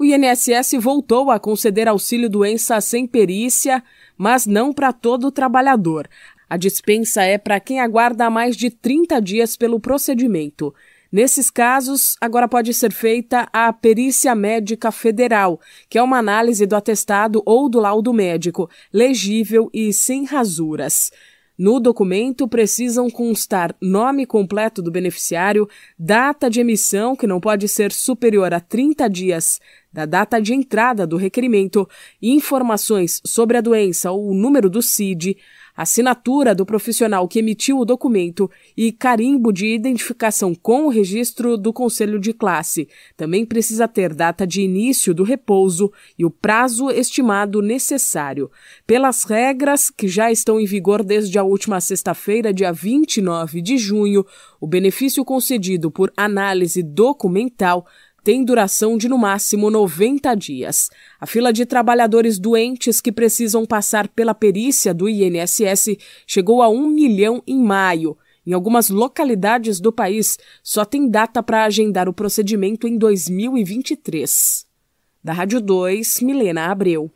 o INSS voltou a conceder auxílio doença sem perícia, mas não para todo trabalhador. A dispensa é para quem aguarda mais de 30 dias pelo procedimento. Nesses casos, agora pode ser feita a perícia médica federal, que é uma análise do atestado ou do laudo médico, legível e sem rasuras. No documento precisam constar nome completo do beneficiário, data de emissão, que não pode ser superior a 30 dias da data de entrada do requerimento, informações sobre a doença ou o número do CID, assinatura do profissional que emitiu o documento e carimbo de identificação com o registro do conselho de classe. Também precisa ter data de início do repouso e o prazo estimado necessário. Pelas regras que já estão em vigor desde a última sexta-feira, dia 29 de junho, o benefício concedido por análise documental tem duração de no máximo 90 dias. A fila de trabalhadores doentes que precisam passar pela perícia do INSS chegou a 1 milhão em maio. Em algumas localidades do país, só tem data para agendar o procedimento em 2023. Da Rádio 2, Milena Abreu.